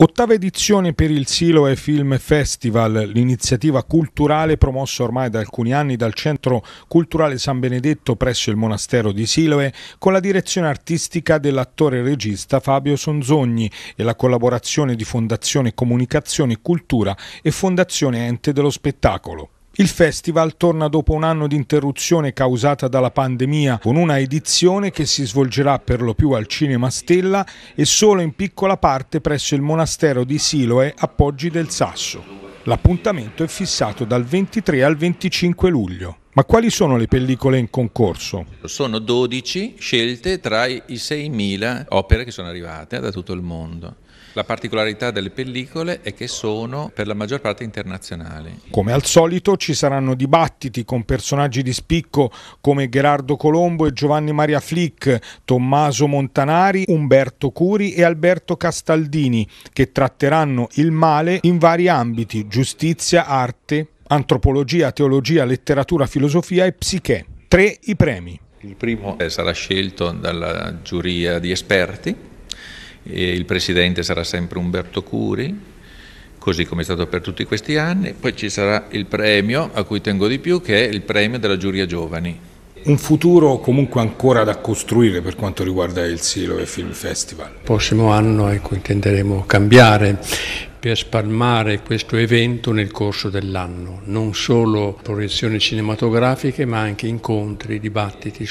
Ottava edizione per il Siloe Film Festival, l'iniziativa culturale promossa ormai da alcuni anni dal Centro Culturale San Benedetto presso il monastero di Siloe con la direzione artistica dell'attore e regista Fabio Sonzogni e la collaborazione di Fondazione Comunicazione Cultura e Fondazione Ente dello Spettacolo. Il festival torna dopo un anno di interruzione causata dalla pandemia, con una edizione che si svolgerà per lo più al Cinema Stella e solo in piccola parte presso il monastero di Siloe a Poggi del Sasso. L'appuntamento è fissato dal 23 al 25 luglio. Ma quali sono le pellicole in concorso? Sono 12 scelte tra i 6.000 opere che sono arrivate da tutto il mondo. La particolarità delle pellicole è che sono per la maggior parte internazionali. Come al solito ci saranno dibattiti con personaggi di spicco come Gerardo Colombo e Giovanni Maria Flick, Tommaso Montanari, Umberto Curi e Alberto Castaldini, che tratteranno il male in vari ambiti, giustizia, arte, antropologia, teologia, letteratura, filosofia e psiche. Tre i premi. Il primo eh, sarà scelto dalla giuria di esperti, il presidente sarà sempre Umberto Curi, così come è stato per tutti questi anni. Poi ci sarà il premio a cui tengo di più, che è il premio della giuria giovani. Un futuro comunque ancora da costruire per quanto riguarda il Silo e Film Festival. Il prossimo anno ecco, intenderemo cambiare per spalmare questo evento nel corso dell'anno, non solo proiezioni cinematografiche ma anche incontri, dibattiti.